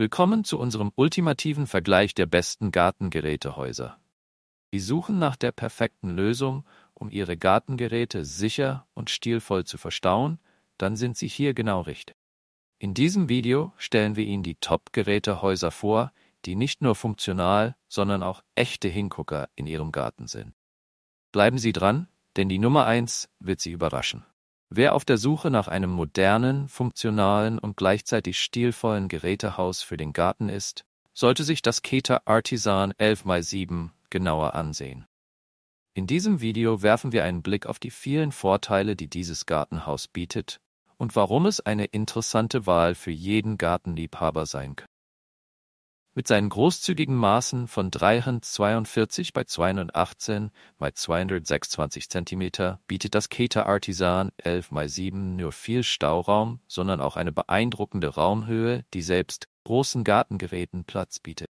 Willkommen zu unserem ultimativen Vergleich der besten Gartengerätehäuser. Sie suchen nach der perfekten Lösung, um Ihre Gartengeräte sicher und stilvoll zu verstauen, dann sind Sie hier genau richtig. In diesem Video stellen wir Ihnen die Top-Gerätehäuser vor, die nicht nur funktional, sondern auch echte Hingucker in Ihrem Garten sind. Bleiben Sie dran, denn die Nummer 1 wird Sie überraschen. Wer auf der Suche nach einem modernen, funktionalen und gleichzeitig stilvollen Gerätehaus für den Garten ist, sollte sich das Keter Artisan 11x7 genauer ansehen. In diesem Video werfen wir einen Blick auf die vielen Vorteile, die dieses Gartenhaus bietet und warum es eine interessante Wahl für jeden Gartenliebhaber sein kann. Mit seinen großzügigen Maßen von 342 bei 218 bei 226 cm bietet das Keter Artisan 11 x 7 nur viel Stauraum, sondern auch eine beeindruckende Raumhöhe, die selbst großen Gartengeräten Platz bietet.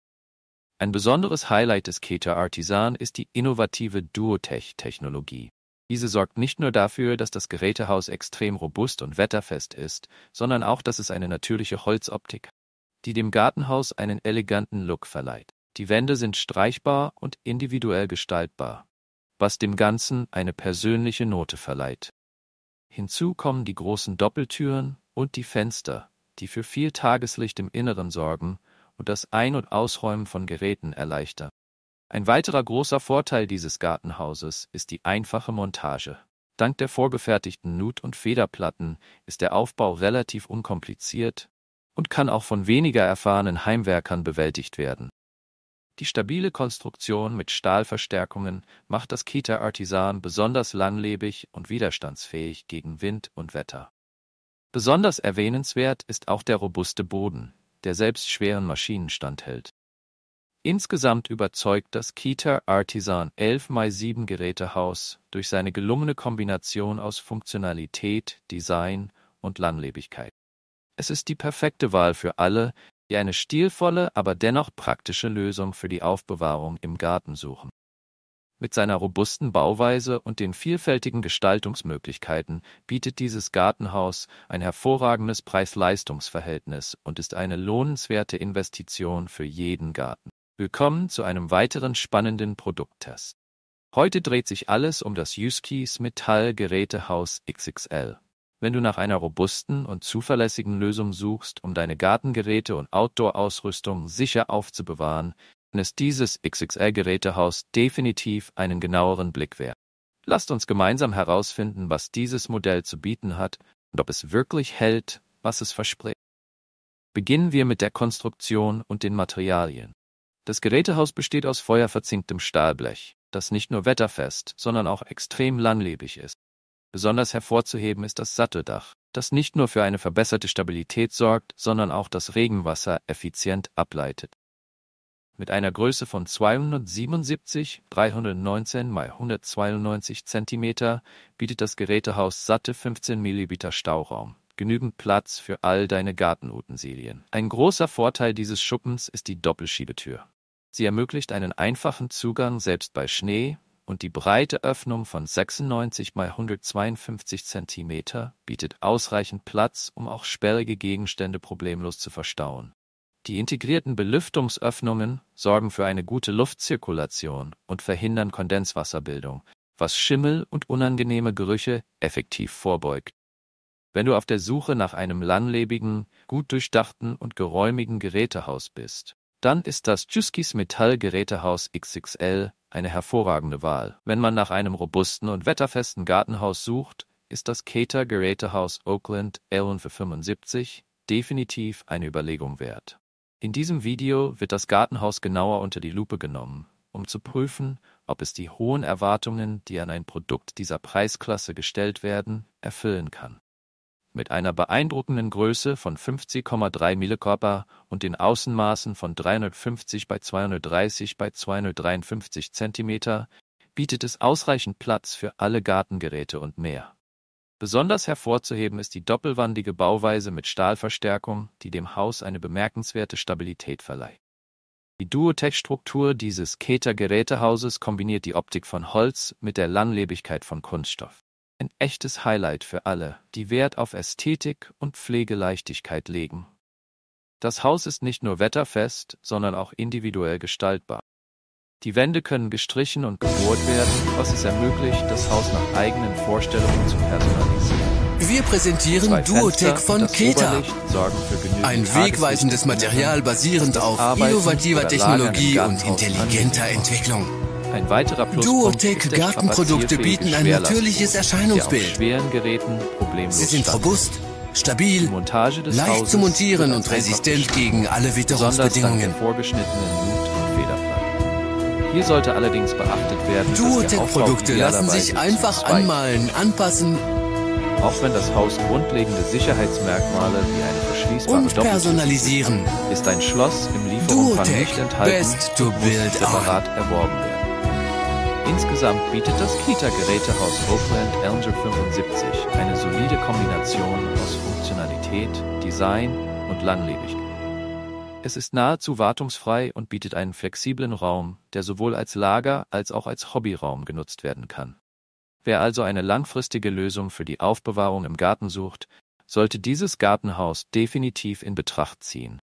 Ein besonderes Highlight des Keter Artisan ist die innovative Duotech-Technologie. Diese sorgt nicht nur dafür, dass das Gerätehaus extrem robust und wetterfest ist, sondern auch, dass es eine natürliche Holzoptik hat die dem Gartenhaus einen eleganten Look verleiht. Die Wände sind streichbar und individuell gestaltbar, was dem Ganzen eine persönliche Note verleiht. Hinzu kommen die großen Doppeltüren und die Fenster, die für viel Tageslicht im Inneren sorgen und das Ein- und Ausräumen von Geräten erleichtern. Ein weiterer großer Vorteil dieses Gartenhauses ist die einfache Montage. Dank der vorgefertigten Nut- und Federplatten ist der Aufbau relativ unkompliziert und kann auch von weniger erfahrenen Heimwerkern bewältigt werden. Die stabile Konstruktion mit Stahlverstärkungen macht das Kita Artisan besonders langlebig und widerstandsfähig gegen Wind und Wetter. Besonders erwähnenswert ist auch der robuste Boden, der selbst schweren Maschinen standhält. Insgesamt überzeugt das Kita Artisan 11 x 7 Gerätehaus durch seine gelungene Kombination aus Funktionalität, Design und Langlebigkeit. Es ist die perfekte Wahl für alle, die eine stilvolle, aber dennoch praktische Lösung für die Aufbewahrung im Garten suchen. Mit seiner robusten Bauweise und den vielfältigen Gestaltungsmöglichkeiten bietet dieses Gartenhaus ein hervorragendes Preis-Leistungs-Verhältnis und ist eine lohnenswerte Investition für jeden Garten. Willkommen zu einem weiteren spannenden Produkttest. Heute dreht sich alles um das Yuskis Metallgerätehaus XXL. Wenn du nach einer robusten und zuverlässigen Lösung suchst, um deine Gartengeräte und Outdoor-Ausrüstung sicher aufzubewahren, dann ist dieses XXL-Gerätehaus definitiv einen genaueren Blick wert. Lasst uns gemeinsam herausfinden, was dieses Modell zu bieten hat und ob es wirklich hält, was es verspricht. Beginnen wir mit der Konstruktion und den Materialien. Das Gerätehaus besteht aus feuerverzinktem Stahlblech, das nicht nur wetterfest, sondern auch extrem langlebig ist. Besonders hervorzuheben ist das Satteldach, das nicht nur für eine verbesserte Stabilität sorgt, sondern auch das Regenwasser effizient ableitet. Mit einer Größe von 277, 319 x 192 cm bietet das Gerätehaus satte 15 mm Stauraum, genügend Platz für all deine Gartenutensilien. Ein großer Vorteil dieses Schuppens ist die Doppelschiebetür. Sie ermöglicht einen einfachen Zugang selbst bei Schnee, und die breite Öffnung von 96 mal 152 cm bietet ausreichend Platz, um auch sperrige Gegenstände problemlos zu verstauen. Die integrierten Belüftungsöffnungen sorgen für eine gute Luftzirkulation und verhindern Kondenswasserbildung, was Schimmel und unangenehme Gerüche effektiv vorbeugt. Wenn du auf der Suche nach einem langlebigen, gut durchdachten und geräumigen Gerätehaus bist, dann ist das Tschüsskis Metall Gerätehaus XXL eine hervorragende Wahl. Wenn man nach einem robusten und wetterfesten Gartenhaus sucht, ist das Cater Gerätehaus Oakland Allen für 75 definitiv eine Überlegung wert. In diesem Video wird das Gartenhaus genauer unter die Lupe genommen, um zu prüfen, ob es die hohen Erwartungen, die an ein Produkt dieser Preisklasse gestellt werden, erfüllen kann mit einer beeindruckenden Größe von 50,3 Millekörper und den Außenmaßen von 350 bei 230 bei 253 cm bietet es ausreichend Platz für alle Gartengeräte und mehr. Besonders hervorzuheben ist die doppelwandige Bauweise mit Stahlverstärkung, die dem Haus eine bemerkenswerte Stabilität verleiht. Die Duotech-Struktur dieses Keter-Gerätehauses kombiniert die Optik von Holz mit der Langlebigkeit von Kunststoff ein echtes Highlight für alle, die Wert auf Ästhetik und Pflegeleichtigkeit legen. Das Haus ist nicht nur wetterfest, sondern auch individuell gestaltbar. Die Wände können gestrichen und gebohrt werden, was es ermöglicht, das Haus nach eigenen Vorstellungen zu personalisieren. Wir präsentieren Duotech von Keta. Ein wegweisendes Material basierend auf innovativer Technologie und intelligenter Entwicklung. Ein weiterer Duotec Gartenprodukte bieten ein natürliches Erscheinungsbild. schweren Geräten problemlos Sie sind robust, stabil, leicht Hauses zu montieren und resistent gegen alle Witterungsbedingungen. Hier sollte allerdings beachtet werden, Duotec-Produkte lassen sich einfach anmalen, anpassen. Auch wenn das Haus grundlegende Sicherheitsmerkmale wie eine verschließbare und personalisieren, ist ein Schloss im Lieferumfang nicht enthalten, Best to build separat erworben. Insgesamt bietet das Kita-Gerätehaus Oakland Ellinger 75 eine solide Kombination aus Funktionalität, Design und Langlebigkeit. Es ist nahezu wartungsfrei und bietet einen flexiblen Raum, der sowohl als Lager als auch als Hobbyraum genutzt werden kann. Wer also eine langfristige Lösung für die Aufbewahrung im Garten sucht, sollte dieses Gartenhaus definitiv in Betracht ziehen.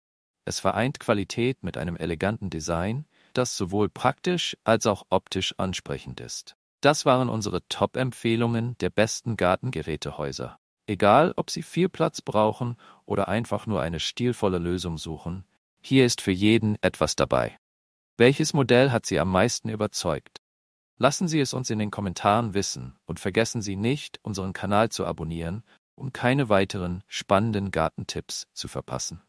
Es vereint Qualität mit einem eleganten Design, das sowohl praktisch als auch optisch ansprechend ist. Das waren unsere Top-Empfehlungen der besten Gartengerätehäuser. Egal, ob Sie viel Platz brauchen oder einfach nur eine stilvolle Lösung suchen, hier ist für jeden etwas dabei. Welches Modell hat Sie am meisten überzeugt? Lassen Sie es uns in den Kommentaren wissen und vergessen Sie nicht, unseren Kanal zu abonnieren, um keine weiteren spannenden Gartentipps zu verpassen.